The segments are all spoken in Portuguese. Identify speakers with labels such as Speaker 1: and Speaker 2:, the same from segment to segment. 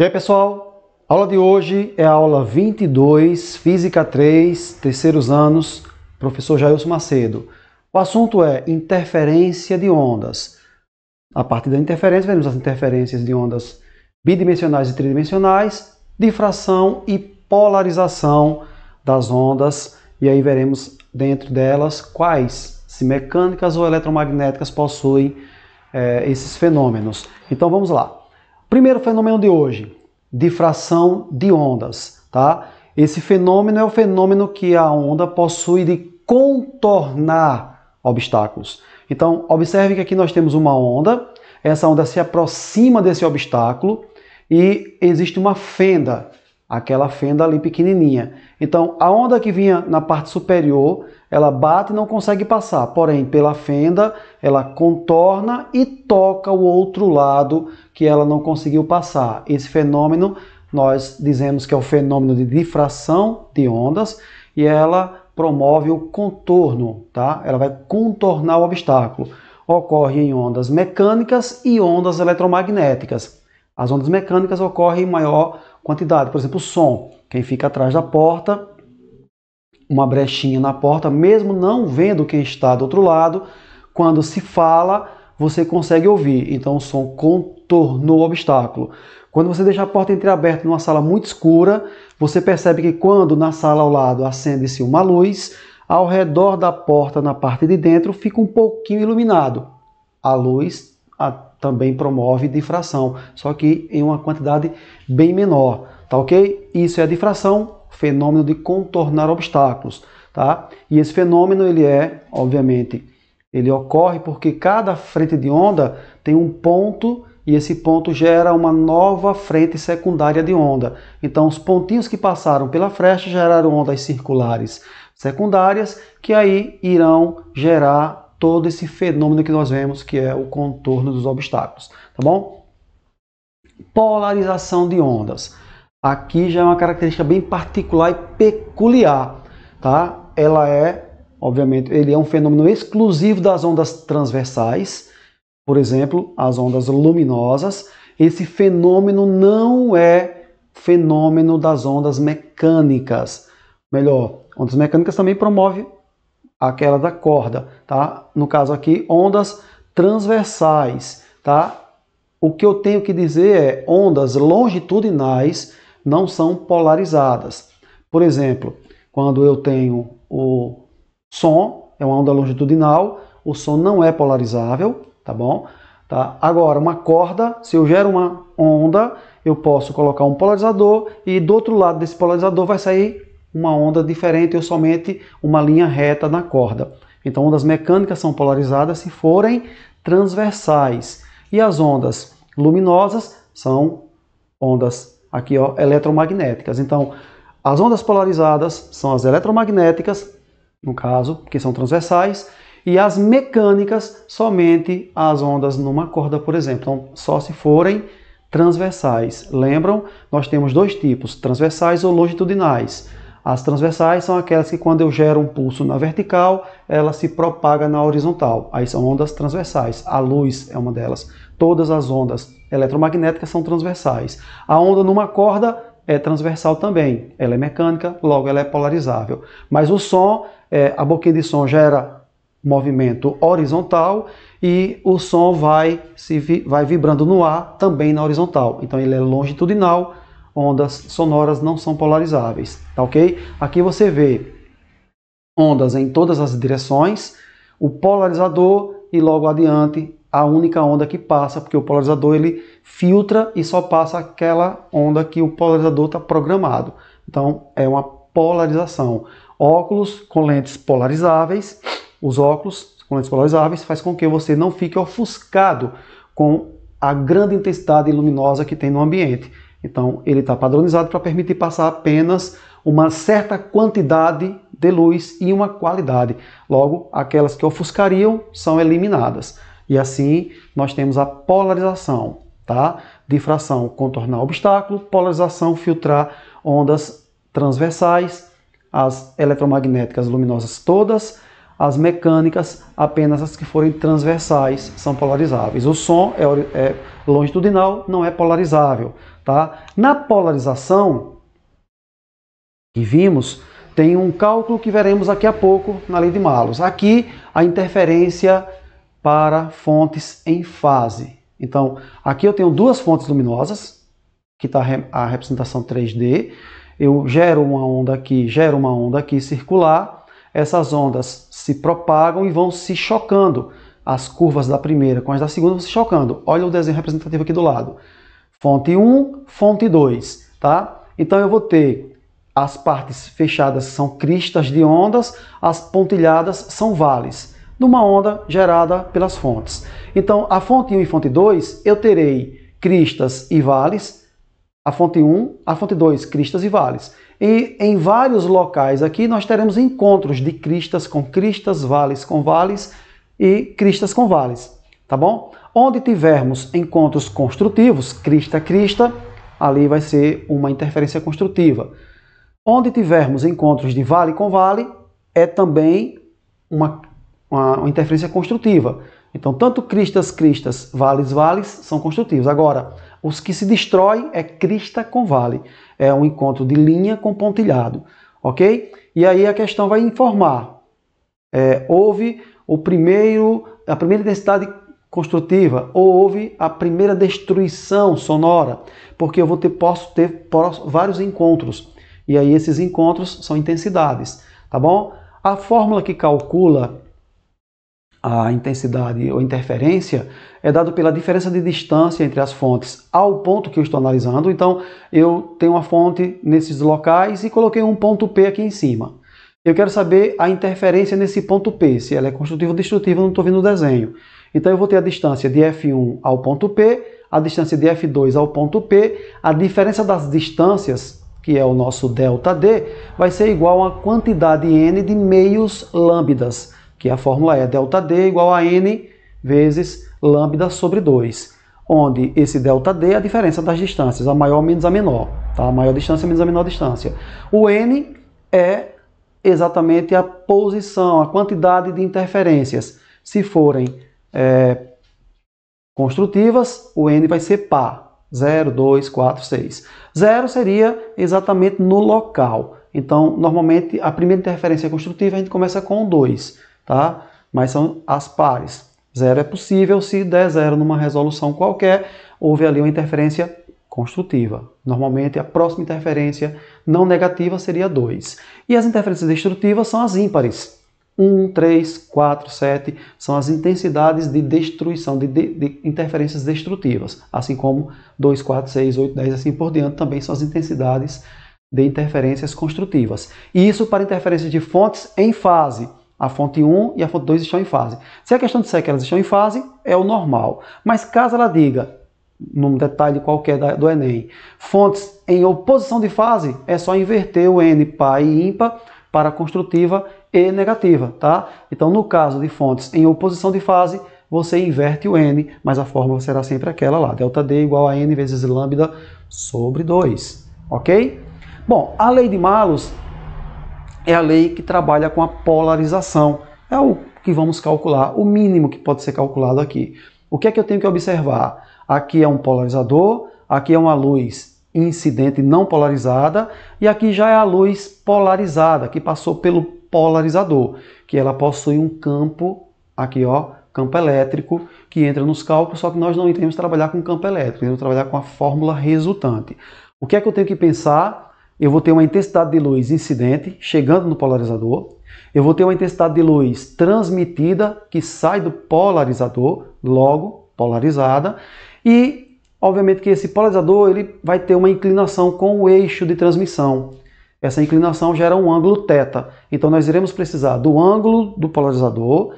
Speaker 1: E aí, pessoal? A aula de hoje é a aula 22, Física 3, terceiros anos, professor Jailson Macedo. O assunto é interferência de ondas. A partir da interferência, veremos as interferências de ondas bidimensionais e tridimensionais, difração e polarização das ondas, e aí veremos dentro delas quais, se mecânicas ou eletromagnéticas, possuem é, esses fenômenos. Então vamos lá. Primeiro fenômeno de hoje, difração de ondas, tá? Esse fenômeno é o fenômeno que a onda possui de contornar obstáculos. Então, observe que aqui nós temos uma onda, essa onda se aproxima desse obstáculo e existe uma fenda, aquela fenda ali pequenininha. Então, a onda que vinha na parte superior ela bate e não consegue passar, porém, pela fenda, ela contorna e toca o outro lado que ela não conseguiu passar. Esse fenômeno nós dizemos que é o fenômeno de difração de ondas e ela promove o contorno, tá? Ela vai contornar o obstáculo. Ocorre em ondas mecânicas e ondas eletromagnéticas. As ondas mecânicas ocorrem em maior quantidade, por exemplo, o som. Quem fica atrás da porta uma brechinha na porta, mesmo não vendo quem está do outro lado, quando se fala, você consegue ouvir. Então o som contornou o obstáculo. Quando você deixa a porta entreaberta numa sala muito escura, você percebe que quando na sala ao lado acende-se uma luz, ao redor da porta, na parte de dentro, fica um pouquinho iluminado. A luz a, também promove difração, só que em uma quantidade bem menor, tá ok? Isso é difração, fenômeno de contornar obstáculos, tá? E esse fenômeno ele é, obviamente, ele ocorre porque cada frente de onda tem um ponto e esse ponto gera uma nova frente secundária de onda. Então, os pontinhos que passaram pela fresta geraram ondas circulares secundárias que aí irão gerar todo esse fenômeno que nós vemos, que é o contorno dos obstáculos, tá bom? Polarização de ondas aqui já é uma característica bem particular e peculiar, tá? Ela é, obviamente, ele é um fenômeno exclusivo das ondas transversais, por exemplo, as ondas luminosas. Esse fenômeno não é fenômeno das ondas mecânicas. Melhor, ondas mecânicas também promove aquela da corda, tá? No caso aqui, ondas transversais, tá? O que eu tenho que dizer é ondas longitudinais não são polarizadas. Por exemplo, quando eu tenho o som, é uma onda longitudinal, o som não é polarizável, tá bom? Tá? Agora, uma corda, se eu gero uma onda, eu posso colocar um polarizador e do outro lado desse polarizador vai sair uma onda diferente ou somente uma linha reta na corda. Então, ondas mecânicas são polarizadas se forem transversais. E as ondas luminosas são ondas aqui ó, eletromagnéticas. Então, as ondas polarizadas são as eletromagnéticas, no caso, que são transversais, e as mecânicas, somente as ondas numa corda, por exemplo. Então, só se forem transversais. Lembram? Nós temos dois tipos, transversais ou longitudinais. As transversais são aquelas que, quando eu gero um pulso na vertical, ela se propaga na horizontal. Aí são ondas transversais. A luz é uma delas. Todas as ondas eletromagnéticas são transversais. A onda numa corda é transversal também. Ela é mecânica, logo ela é polarizável. Mas o som, é, a boquinha de som gera movimento horizontal e o som vai, se vi, vai vibrando no ar também na horizontal. Então ele é longitudinal ondas sonoras não são polarizáveis, tá ok? Aqui você vê ondas em todas as direções, o polarizador e logo adiante a única onda que passa, porque o polarizador ele filtra e só passa aquela onda que o polarizador está programado. Então é uma polarização. Óculos com lentes polarizáveis, os óculos com lentes polarizáveis faz com que você não fique ofuscado com a grande intensidade luminosa que tem no ambiente. Então, ele está padronizado para permitir passar apenas uma certa quantidade de luz e uma qualidade. Logo, aquelas que ofuscariam são eliminadas. E assim, nós temos a polarização, tá? Difração, contornar obstáculo, polarização, filtrar ondas transversais, as eletromagnéticas luminosas todas, as mecânicas, apenas as que forem transversais são polarizáveis. O som é, é longitudinal, não é polarizável. Tá? Na polarização que vimos, tem um cálculo que veremos aqui a pouco na lei de Malus. Aqui, a interferência para fontes em fase. Então, aqui eu tenho duas fontes luminosas, que está a representação 3D. Eu gero uma onda aqui, gero uma onda aqui circular. Essas ondas se propagam e vão se chocando. As curvas da primeira com as da segunda vão se chocando. Olha o desenho representativo aqui do lado fonte 1, fonte 2, tá? Então eu vou ter as partes fechadas são cristas de ondas, as pontilhadas são vales, numa onda gerada pelas fontes. Então a fonte 1 e fonte 2 eu terei cristas e vales, a fonte 1, a fonte 2, cristas e vales. E em vários locais aqui nós teremos encontros de cristas com cristas, vales com vales e cristas com vales, tá bom? Onde tivermos encontros construtivos, crista a é crista, ali vai ser uma interferência construtiva. Onde tivermos encontros de vale com vale, é também uma, uma interferência construtiva. Então, tanto cristas, cristas, vales, vales são construtivos. Agora, os que se destroem é crista com vale. É um encontro de linha com pontilhado, ok? E aí a questão vai informar. É, houve o primeiro, a primeira densidade construtiva ou houve a primeira destruição sonora, porque eu vou ter, posso ter vários encontros. E aí esses encontros são intensidades, tá bom? A fórmula que calcula a intensidade ou interferência é dado pela diferença de distância entre as fontes ao ponto que eu estou analisando. Então, eu tenho uma fonte nesses locais e coloquei um ponto P aqui em cima. Eu quero saber a interferência nesse ponto P, se ela é construtiva ou destrutiva, não estou vendo o desenho. Então eu vou ter a distância de F1 ao ponto P, a distância de F2 ao ponto P, a diferença das distâncias, que é o nosso delta D, vai ser igual a quantidade N de meios lambdas, que a fórmula é delta D igual a N vezes lambda sobre 2, onde esse delta D é a diferença das distâncias, a maior menos a menor, tá? a maior distância menos a menor distância. O N é exatamente a posição, a quantidade de interferências. Se forem é, construtivas, o n vai ser par. 0, 2, 4, 6. 0 seria exatamente no local. Então, normalmente, a primeira interferência construtiva a gente começa com 2, tá? Mas são as pares. 0 é possível se der 0 numa resolução qualquer, houve ali uma interferência construtiva. Normalmente, a próxima interferência não negativa seria 2. E as interferências destrutivas são as ímpares. 1, 3, 4, 7 são as intensidades de destruição, de, de, de, interferências destrutivas, assim como 2, 4, 6, 8, 10 assim por diante também são as intensidades de interferências construtivas. E isso para interferências de fontes em fase. A fonte 1 e a fonte 2 estão em fase. Se a questão disser que elas estão em fase, é o normal. Mas caso ela diga, num detalhe qualquer do Enem, fontes em oposição de fase, é só inverter o N pai e ímpar para a construtiva e negativa, tá? Então, no caso de fontes em oposição de fase, você inverte o n, mas a fórmula será sempre aquela lá, ΔD igual a n vezes lambda sobre 2, ok? Bom, a lei de Malus é a lei que trabalha com a polarização, é o que vamos calcular, o mínimo que pode ser calculado aqui. O que é que eu tenho que observar? Aqui é um polarizador, aqui é uma luz incidente não polarizada, e aqui já é a luz polarizada, que passou pelo polarizador, que ela possui um campo, aqui ó, campo elétrico, que entra nos cálculos, só que nós não iremos trabalhar com campo elétrico, iremos trabalhar com a fórmula resultante. O que é que eu tenho que pensar? Eu vou ter uma intensidade de luz incidente, chegando no polarizador. Eu vou ter uma intensidade de luz transmitida, que sai do polarizador, logo polarizada. E, obviamente, que esse polarizador ele vai ter uma inclinação com o eixo de transmissão. Essa inclinação gera um ângulo θ. Então nós iremos precisar do ângulo do polarizador,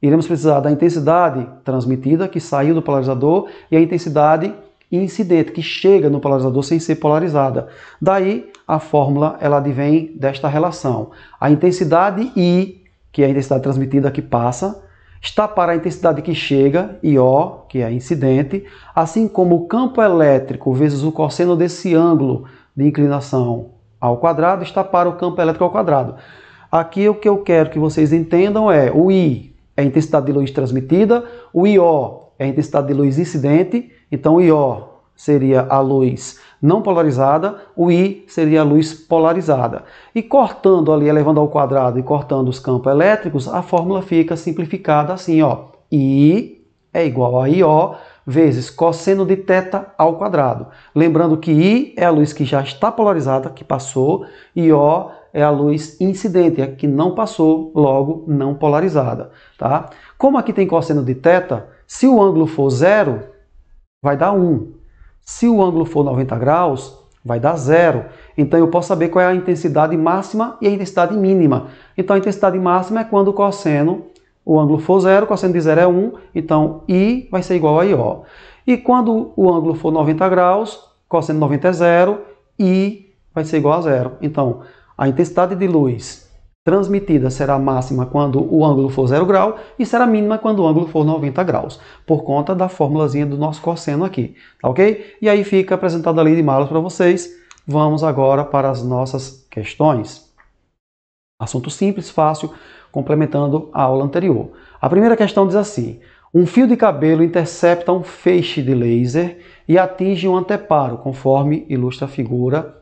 Speaker 1: iremos precisar da intensidade transmitida que saiu do polarizador e a intensidade incidente que chega no polarizador sem ser polarizada. Daí a fórmula ela advém desta relação. A intensidade I, que é a intensidade transmitida que passa, está para a intensidade que chega, IO, que é incidente, assim como o campo elétrico vezes o cosseno desse ângulo de inclinação ao quadrado está para o campo elétrico ao quadrado. Aqui o que eu quero que vocês entendam é o I é a intensidade de luz transmitida, o IO é a intensidade de luz incidente, então o IO seria a luz não polarizada, o I seria a luz polarizada. E cortando ali, elevando ao quadrado e cortando os campos elétricos, a fórmula fica simplificada assim, ó. I é igual a IO vezes cosseno de θ ao quadrado. Lembrando que I é a luz que já está polarizada, que passou, e O é a luz incidente, é que não passou, logo não polarizada. Tá? Como aqui tem cosseno de θ, se o ângulo for zero, vai dar 1. Se o ângulo for 90 graus, vai dar zero. Então eu posso saber qual é a intensidade máxima e a intensidade mínima. Então a intensidade máxima é quando o cosseno o ângulo for zero, cosseno de zero é 1, então I vai ser igual a IO. E quando o ângulo for 90 graus, cosseno de 90 é zero, I vai ser igual a zero. Então, a intensidade de luz transmitida será máxima quando o ângulo for zero grau e será mínima quando o ângulo for 90 graus, por conta da formulazinha do nosso cosseno aqui, tá ok? E aí fica apresentada a lei de Malus para vocês. Vamos agora para as nossas questões. Assunto simples, fácil, complementando a aula anterior. A primeira questão diz assim: um fio de cabelo intercepta um feixe de laser e atinge um anteparo, conforme ilustra a figura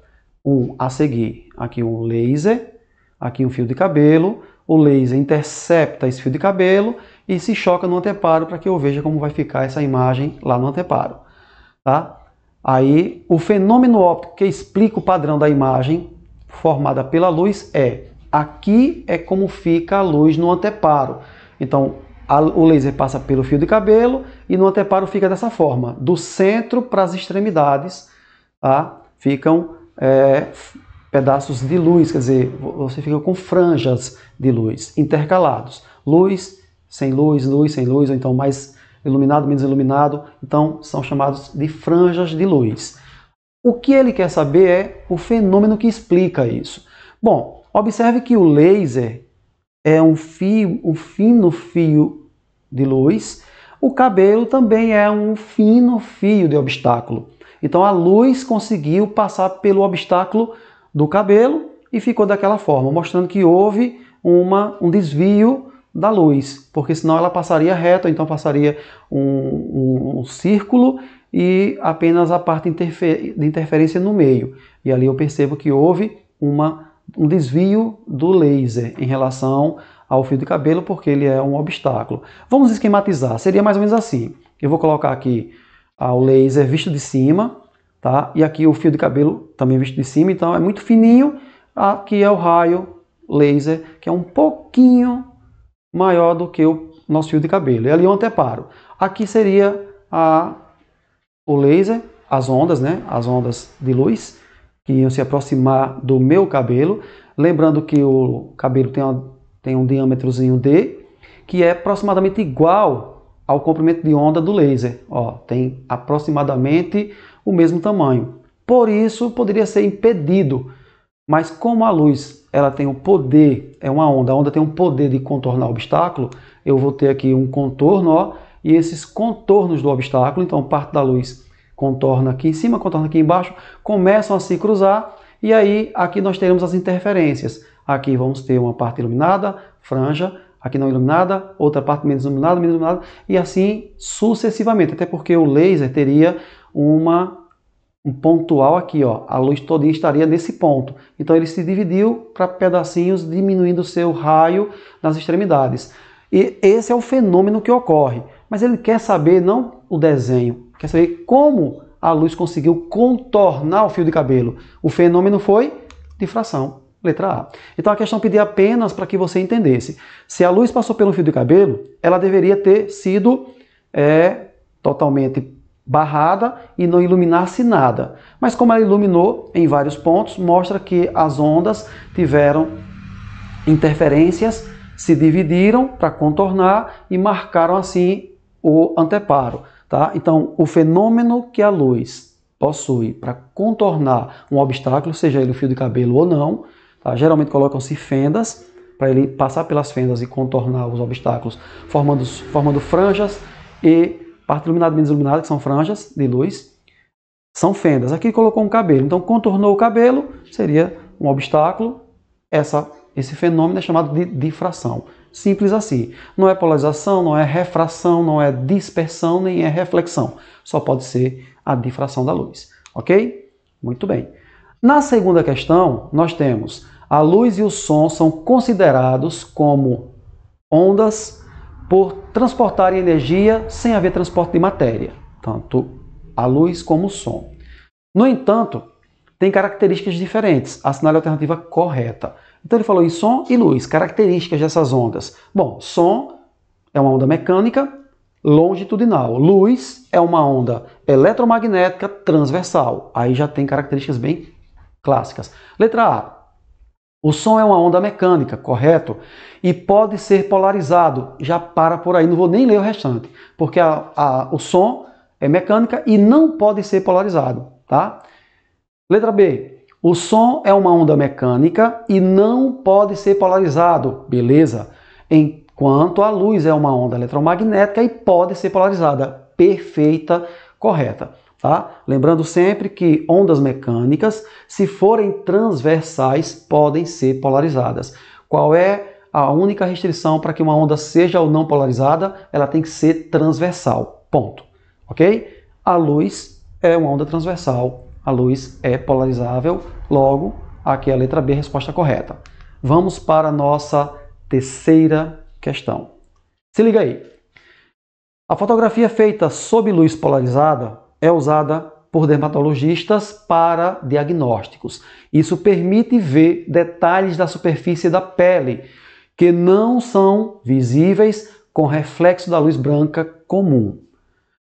Speaker 1: 1 a seguir. Aqui um laser, aqui um fio de cabelo. O laser intercepta esse fio de cabelo e se choca no anteparo para que eu veja como vai ficar essa imagem lá no anteparo. Tá? Aí, o fenômeno óptico que explica o padrão da imagem formada pela luz é Aqui é como fica a luz no anteparo. Então, a, o laser passa pelo fio de cabelo e no anteparo fica dessa forma. Do centro para as extremidades tá? ficam é, pedaços de luz, quer dizer, você fica com franjas de luz intercalados. Luz, sem luz, luz, sem luz, ou então mais iluminado, menos iluminado. Então, são chamados de franjas de luz. O que ele quer saber é o fenômeno que explica isso. Bom, Observe que o laser é um fio, um fino fio de luz. O cabelo também é um fino fio de obstáculo. Então a luz conseguiu passar pelo obstáculo do cabelo e ficou daquela forma, mostrando que houve uma, um desvio da luz, porque senão ela passaria reta. então passaria um, um, um círculo e apenas a parte de interferência no meio. E ali eu percebo que houve uma um desvio do laser em relação ao fio de cabelo, porque ele é um obstáculo. Vamos esquematizar, seria mais ou menos assim. Eu vou colocar aqui ah, o laser visto de cima, tá? E aqui o fio de cabelo também visto de cima, então é muito fininho. Aqui é o raio laser, que é um pouquinho maior do que o nosso fio de cabelo. E ali eu até paro Aqui seria a, ah, o laser, as ondas, né? As ondas de luz que iam se aproximar do meu cabelo. Lembrando que o cabelo tem, uma, tem um diâmetrozinho D, que é aproximadamente igual ao comprimento de onda do laser. Ó, tem aproximadamente o mesmo tamanho. Por isso, poderia ser impedido. Mas como a luz ela tem o um poder, é uma onda, a onda tem um poder de contornar o obstáculo, eu vou ter aqui um contorno, ó, e esses contornos do obstáculo, então parte da luz contorno aqui em cima, contorno aqui embaixo, começam a se cruzar e aí aqui nós teremos as interferências. Aqui vamos ter uma parte iluminada, franja, aqui não iluminada, outra parte menos iluminada, menos iluminada, e assim sucessivamente, até porque o laser teria uma um pontual aqui, ó, a luz toda estaria nesse ponto. Então ele se dividiu para pedacinhos, diminuindo o seu raio nas extremidades. E esse é o fenômeno que ocorre. Mas ele quer saber não o desenho, Quer saber como a luz conseguiu contornar o fio de cabelo? O fenômeno foi difração, letra A. Então a questão pedia apenas para que você entendesse. Se a luz passou pelo fio de cabelo, ela deveria ter sido é, totalmente barrada e não iluminasse nada. Mas como ela iluminou em vários pontos, mostra que as ondas tiveram interferências, se dividiram para contornar e marcaram assim o anteparo. Tá? Então, o fenômeno que a luz possui para contornar um obstáculo, seja ele o fio de cabelo ou não, tá? geralmente colocam-se fendas para ele passar pelas fendas e contornar os obstáculos, formando, formando franjas e parte iluminada e menos iluminada, que são franjas de luz, são fendas. Aqui colocou um cabelo, então contornou o cabelo, seria um obstáculo. Essa, esse fenômeno é chamado de difração. Simples assim. Não é polarização, não é refração, não é dispersão, nem é reflexão. Só pode ser a difração da luz. Ok? Muito bem. Na segunda questão, nós temos a luz e o som são considerados como ondas por transportarem energia sem haver transporte de matéria, tanto a luz como o som. No entanto, tem características diferentes. Assinale a alternativa correta. Então ele falou em som e luz, características dessas ondas. Bom, som é uma onda mecânica longitudinal. Luz é uma onda eletromagnética transversal. Aí já tem características bem clássicas. Letra A. O som é uma onda mecânica, correto? E pode ser polarizado. Já para por aí, não vou nem ler o restante, porque a, a, o som é mecânica e não pode ser polarizado, tá? Letra B. O som é uma onda mecânica e não pode ser polarizado, beleza? Enquanto a luz é uma onda eletromagnética e pode ser polarizada, perfeita, correta. Tá? Lembrando sempre que ondas mecânicas, se forem transversais, podem ser polarizadas. Qual é a única restrição para que uma onda seja ou não polarizada? Ela tem que ser transversal. Ponto. Ok? A luz é uma onda transversal. A luz é polarizável Logo, aqui é a letra B, a resposta correta. Vamos para a nossa terceira questão. Se liga aí. A fotografia feita sob luz polarizada é usada por dermatologistas para diagnósticos. Isso permite ver detalhes da superfície da pele que não são visíveis com reflexo da luz branca comum.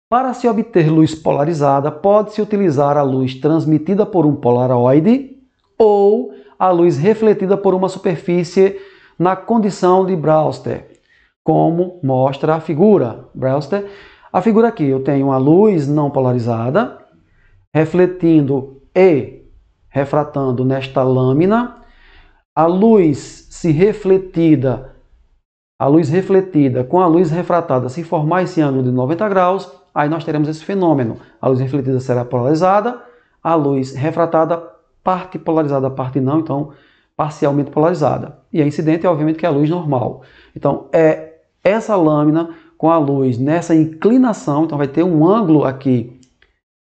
Speaker 1: Para se obter luz polarizada, pode-se utilizar a luz transmitida por um polaroide ou a luz refletida por uma superfície na condição de Brewster, como mostra a figura. Brewster, a figura aqui, eu tenho uma luz não polarizada refletindo e refratando nesta lâmina, a luz se refletida, a luz refletida com a luz refratada se formar esse ângulo de 90 graus aí nós teremos esse fenômeno. A luz refletida será polarizada, a luz refratada, parte polarizada, parte não, então parcialmente polarizada. E a é incidente é obviamente que é a luz normal. Então é essa lâmina com a luz nessa inclinação, então vai ter um ângulo aqui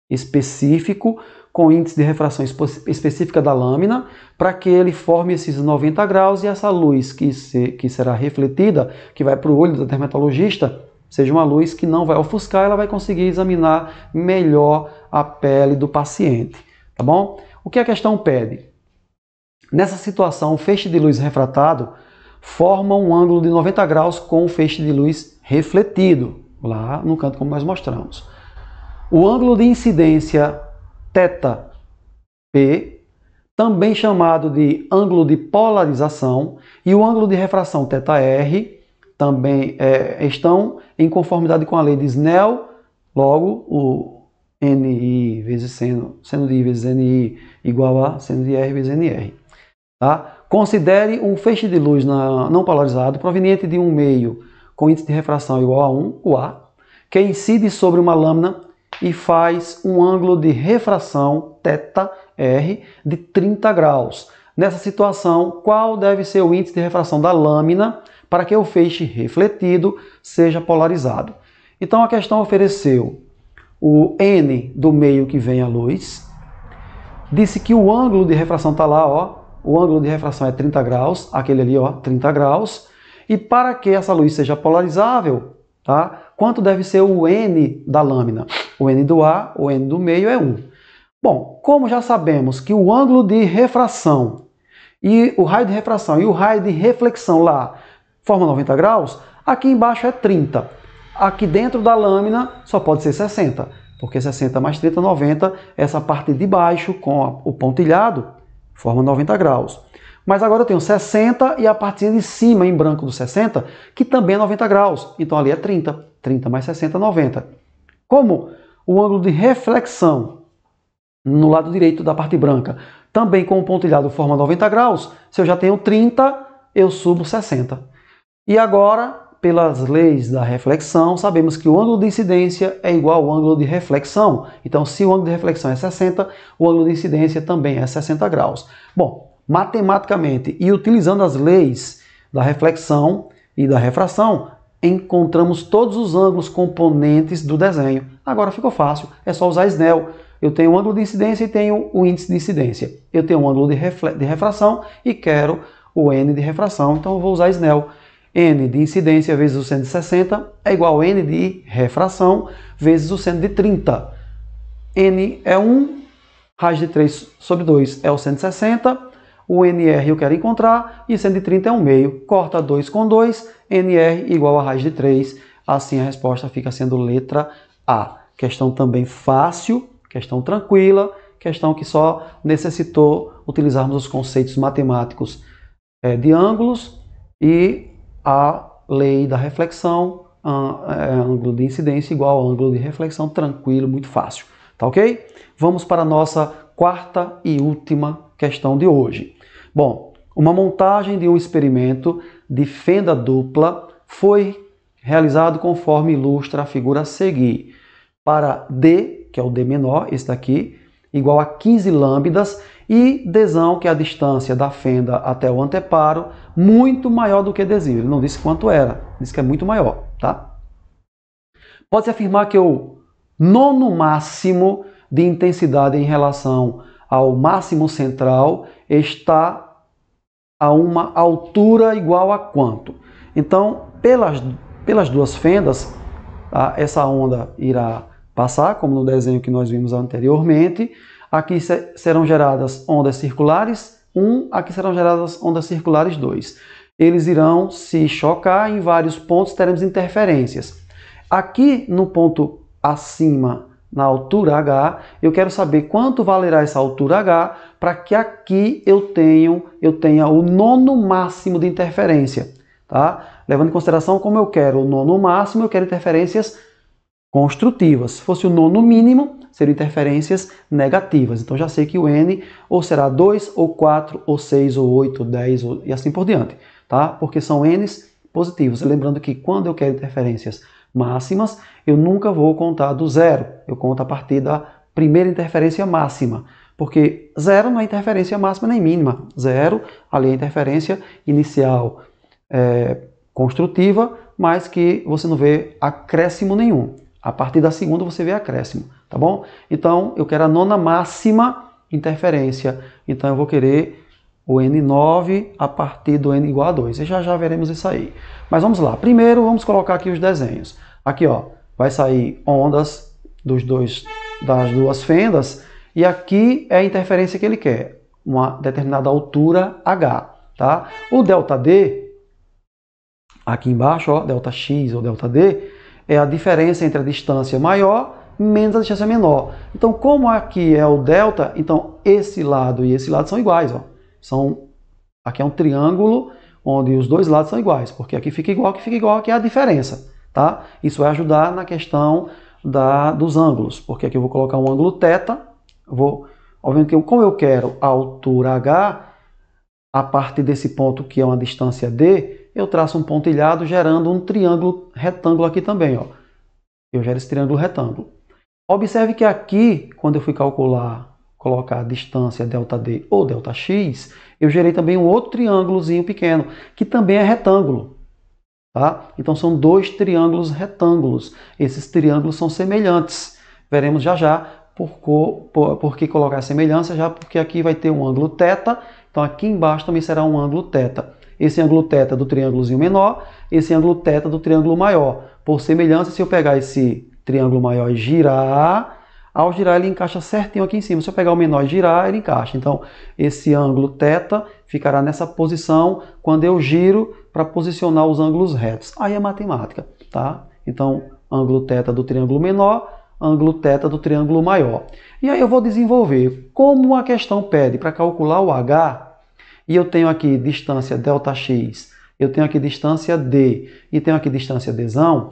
Speaker 1: específico com índice de refração específica da lâmina, para que ele forme esses 90 graus e essa luz que, se, que será refletida, que vai para o olho do dermatologista, seja uma luz que não vai ofuscar, ela vai conseguir examinar melhor a pele do paciente, tá bom? O que a questão pede? Nessa situação, o feixe de luz refratado forma um ângulo de 90 graus com o feixe de luz refletido, lá no canto como nós mostramos. O ângulo de incidência θ P, também chamado de ângulo de polarização, e o ângulo de refração θR, também é, estão em conformidade com a lei de Snell, logo o NI vezes seno, seno de I vezes NI igual a seno de R vezes NR. Tá? Considere um feixe de luz na, não polarizado proveniente de um meio com índice de refração igual a 1, o A, que incide sobre uma lâmina e faz um ângulo de refração θR de 30 graus. Nessa situação, qual deve ser o índice de refração da lâmina para que o feixe refletido seja polarizado. Então a questão ofereceu o N do meio que vem a luz, disse que o ângulo de refração está lá, ó, o ângulo de refração é 30 graus, aquele ali, ó, 30 graus, e para que essa luz seja polarizável, tá? Quanto deve ser o N da lâmina? O N do A, o N do meio é 1. Bom, como já sabemos que o ângulo de refração e o raio de refração e o raio de reflexão lá forma 90 graus, aqui embaixo é 30. Aqui dentro da lâmina só pode ser 60, porque 60 mais 30, 90, essa parte de baixo com o pontilhado forma 90 graus. Mas agora eu tenho 60 e a partezinha de cima em branco do 60, que também é 90 graus. Então ali é 30. 30 mais 60, 90. Como o ângulo de reflexão no lado direito da parte branca também com o pontilhado forma 90 graus, se eu já tenho 30, eu subo 60. E agora, pelas leis da reflexão, sabemos que o ângulo de incidência é igual ao ângulo de reflexão. Então, se o ângulo de reflexão é 60, o ângulo de incidência também é 60 graus. Bom, matematicamente e utilizando as leis da reflexão e da refração, encontramos todos os ângulos componentes do desenho. Agora ficou fácil, é só usar Snell. Eu tenho o ângulo de incidência e tenho o índice de incidência. Eu tenho o ângulo de, de refração e quero o N de refração, então eu vou usar Snell. N de incidência vezes o seno de 60 é igual a N de refração vezes o seno de 30. N é 1, raiz de 3 sobre 2 é o seno de 60, o NR eu quero encontrar e seno de 30 é 1 meio. Corta 2 com 2, NR igual a raiz de 3. Assim a resposta fica sendo letra A. Questão também fácil, questão tranquila, questão que só necessitou utilizarmos os conceitos matemáticos eh, de ângulos e a lei da reflexão, é, ângulo de incidência igual ao ângulo de reflexão, tranquilo, muito fácil. Tá ok? Vamos para a nossa quarta e última questão de hoje. Bom, uma montagem de um experimento de fenda dupla foi realizado conforme ilustra a figura a seguir. Para D, que é o D menor, esse daqui, igual a 15 lambdas e desão, que é a distância da fenda até o anteparo, muito maior do que desílio. Ele não disse quanto era, disse que é muito maior, tá? Pode-se afirmar que o nono máximo de intensidade em relação ao máximo central está a uma altura igual a quanto? Então, pelas, pelas duas fendas, tá? essa onda irá passar, como no desenho que nós vimos anteriormente. Aqui serão geradas ondas circulares 1, aqui serão geradas ondas circulares 2. Eles irão se chocar em vários pontos, teremos interferências. Aqui no ponto acima, na altura H, eu quero saber quanto valerá essa altura H para que aqui eu, tenha, eu tenha o nono máximo de interferência. Tá? Levando em consideração como eu quero o nono máximo, eu quero interferências construtivas. Se fosse o nono mínimo, seriam interferências negativas. Então já sei que o n ou será 2, ou 4, ou 6, ou 8, ou 10 ou... e assim por diante, tá? Porque são n's positivos. Lembrando que quando eu quero interferências máximas, eu nunca vou contar do zero. Eu conto a partir da primeira interferência máxima. Porque zero não é interferência máxima nem mínima. Zero, ali é interferência inicial é, construtiva, mas que você não vê acréscimo nenhum. A partir da segunda você vê acréscimo, tá bom? Então eu quero a nona máxima interferência. Então eu vou querer o N9 a partir do N igual a 2. E já já veremos isso aí. Mas vamos lá. Primeiro vamos colocar aqui os desenhos. Aqui ó, vai sair ondas dos dois das duas fendas e aqui é a interferência que ele quer, uma determinada altura H, tá? O delta D aqui embaixo, ó, delta X ou delta D, é a diferença entre a distância maior menos a distância menor. Então, como aqui é o delta, então esse lado e esse lado são iguais. Ó. São, aqui é um triângulo onde os dois lados são iguais, porque aqui fica igual, aqui fica igual, aqui é a diferença. Tá? Isso vai ajudar na questão da, dos ângulos, porque aqui eu vou colocar um ângulo θ, vou, obviamente, que como eu quero a altura h, a partir desse ponto que é uma distância d, eu traço um pontilhado gerando um triângulo retângulo aqui também. Ó. Eu gero esse triângulo retângulo. Observe que aqui, quando eu fui calcular, colocar a distância ΔD ou ΔX, eu gerei também um outro triângulozinho pequeno, que também é retângulo. Tá? Então são dois triângulos retângulos. Esses triângulos são semelhantes. Veremos já já por, por, por que colocar a semelhança, já porque aqui vai ter um ângulo θ, então aqui embaixo também será um ângulo θ esse ângulo θ do triângulozinho menor, esse ângulo θ do triângulo maior. Por semelhança, se eu pegar esse triângulo maior e girar, ao girar ele encaixa certinho aqui em cima. Se eu pegar o menor e girar, ele encaixa. Então, esse ângulo θ ficará nessa posição quando eu giro para posicionar os ângulos retos. Aí é matemática, tá? Então, ângulo θ do triângulo menor, ângulo θ do triângulo maior. E aí eu vou desenvolver. Como a questão pede para calcular o h, e eu tenho aqui distância ΔX, eu tenho aqui distância D e tenho aqui distância Dzão,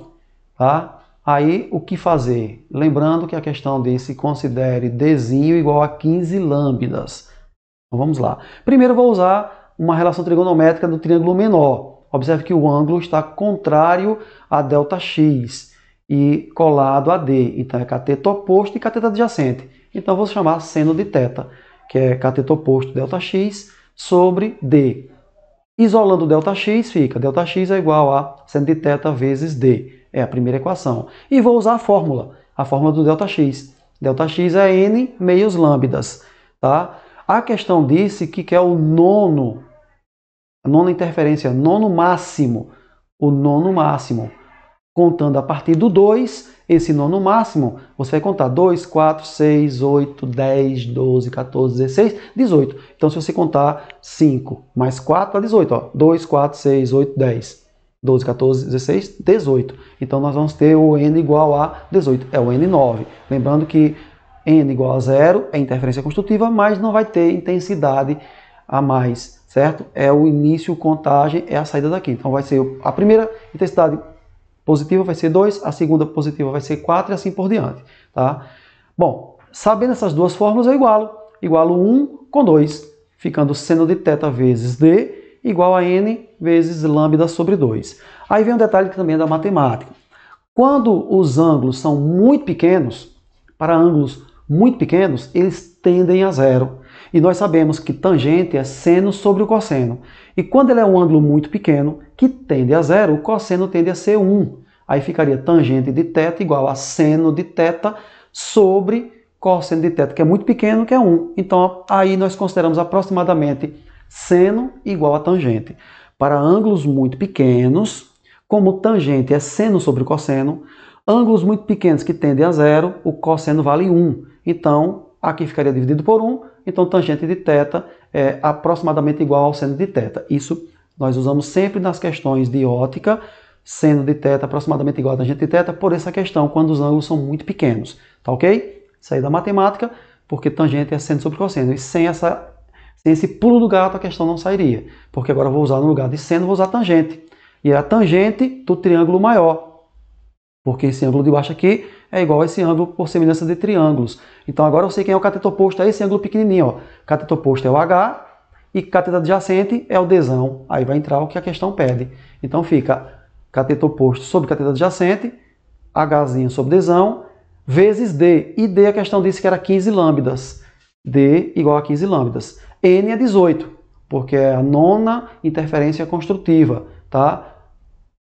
Speaker 1: tá? Aí, o que fazer? Lembrando que a questão de se considere Dzinho igual a 15 lambdas. Então, vamos lá. Primeiro, vou usar uma relação trigonométrica do triângulo menor. Observe que o ângulo está contrário a ΔX e colado a D. Então, é cateto oposto e cateto adjacente. Então, vou chamar seno de θ, que é cateto oposto ΔX sobre D. Isolando Δx, fica Δx é igual a seno de θ vezes D. É a primeira equação. E vou usar a fórmula, a fórmula do Δx. Δx é n meios lambdas. Tá? A questão disse que quer o nono, a nona interferência, nono máximo, o nono máximo contando a partir do 2, esse nono máximo, você vai contar 2, 4, 6, 8, 10, 12, 14, 16, 18. Então, se você contar 5 mais 4, dá 18. 2, 4, 6, 8, 10. 12, 14, 16, 18. Então, nós vamos ter o n igual a 18. É o n9. Lembrando que n igual a zero é interferência construtiva, mas não vai ter intensidade a mais, certo? É o início, contagem, é a saída daqui. Então, vai ser a primeira intensidade positiva vai ser 2, a segunda positiva vai ser 4 e assim por diante. Tá? Bom, sabendo essas duas fórmulas, eu igualo. Igualo 1 com 2, ficando seno de θ vezes d igual a n vezes lambda sobre 2. Aí vem um detalhe que também é da matemática. Quando os ângulos são muito pequenos, para ângulos muito pequenos, eles tendem a zero. E nós sabemos que tangente é seno sobre o cosseno. E quando ele é um ângulo muito pequeno, que tende a zero, o cosseno tende a ser 1. Aí ficaria tangente de teta igual a seno de teta sobre cosseno de teta, que é muito pequeno, que é 1. Então aí nós consideramos aproximadamente seno igual a tangente. Para ângulos muito pequenos, como tangente é seno sobre cosseno, ângulos muito pequenos que tendem a zero, o cosseno vale 1. Então aqui ficaria dividido por 1, então tangente de teta é aproximadamente igual ao seno de teta. Isso nós usamos sempre nas questões de ótica seno de θ aproximadamente igual a tangente de teta por essa questão, quando os ângulos são muito pequenos. Tá ok? Isso aí é da matemática, porque tangente é seno sobre cosseno. E sem, essa, sem esse pulo do gato, a questão não sairia. Porque agora eu vou usar no lugar de seno, vou usar tangente. E é a tangente do triângulo maior. Porque esse ângulo de baixo aqui é igual a esse ângulo por semelhança de triângulos. Então agora eu sei quem é o cateto oposto a esse ângulo pequenininho. Ó. Cateto oposto é o H e cateto adjacente é o desão. Aí vai entrar o que a questão pede. Então fica cateto oposto sobre cateto adjacente, Hzinho sobre desão vezes D. E D, a questão disse que era 15 lambdas. D igual a 15 lambdas. N é 18, porque é a nona interferência construtiva, tá?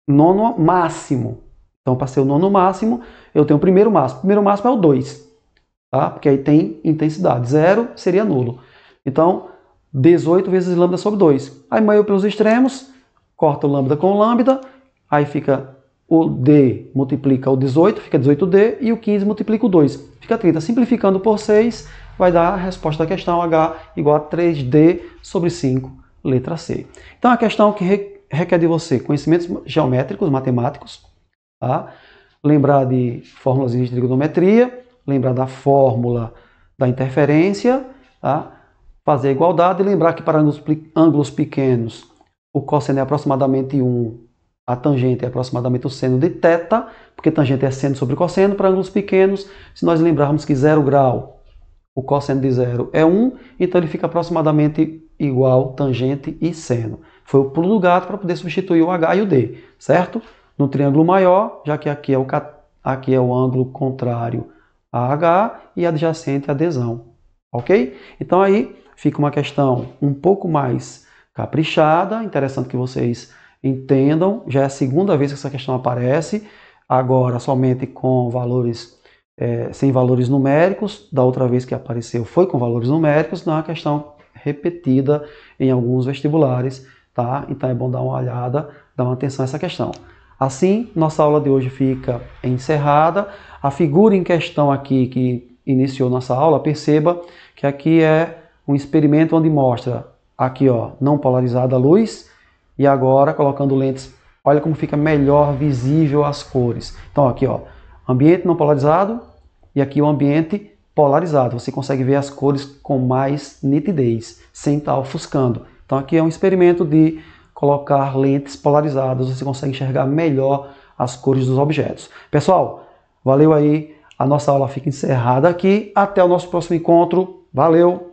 Speaker 1: Nono máximo. Então, para ser o nono máximo, eu tenho o primeiro máximo. O primeiro máximo é o 2, tá? Porque aí tem intensidade. Zero seria nulo. Então, 18 vezes lambda sobre 2. Aí, meio pelos extremos, corta o lambda com o lambda Aí fica o D multiplica o 18, fica 18D, e o 15 multiplica o 2, fica 30. Simplificando por 6, vai dar a resposta da questão H igual a 3D sobre 5, letra C. Então, a questão que requer de você conhecimentos geométricos, matemáticos, tá? lembrar de fórmulas de trigonometria, lembrar da fórmula da interferência, tá? fazer a igualdade, lembrar que para ângulos, ângulos pequenos o cosseno é aproximadamente 1 a tangente é aproximadamente o seno de θ, porque tangente é seno sobre cosseno, para ângulos pequenos, se nós lembrarmos que zero grau, o cosseno de zero é 1, então ele fica aproximadamente igual tangente e seno. Foi o pulo do gato para poder substituir o h e o d, certo? No triângulo maior, já que aqui é o, aqui é o ângulo contrário a h e adjacente a adesão, ok? Então aí fica uma questão um pouco mais caprichada, interessante que vocês Entendam, já é a segunda vez que essa questão aparece, agora somente com valores, é, sem valores numéricos, da outra vez que apareceu foi com valores numéricos, não é uma questão repetida em alguns vestibulares, tá? Então é bom dar uma olhada, dar uma atenção a essa questão. Assim, nossa aula de hoje fica encerrada. A figura em questão aqui que iniciou nossa aula, perceba que aqui é um experimento onde mostra aqui, ó, não polarizada a luz, e agora, colocando lentes, olha como fica melhor visível as cores. Então, aqui, ó, ambiente não polarizado e aqui o ambiente polarizado. Você consegue ver as cores com mais nitidez, sem estar tá ofuscando. Então, aqui é um experimento de colocar lentes polarizadas, você consegue enxergar melhor as cores dos objetos. Pessoal, valeu aí. A nossa aula fica encerrada aqui. Até o nosso próximo encontro. Valeu!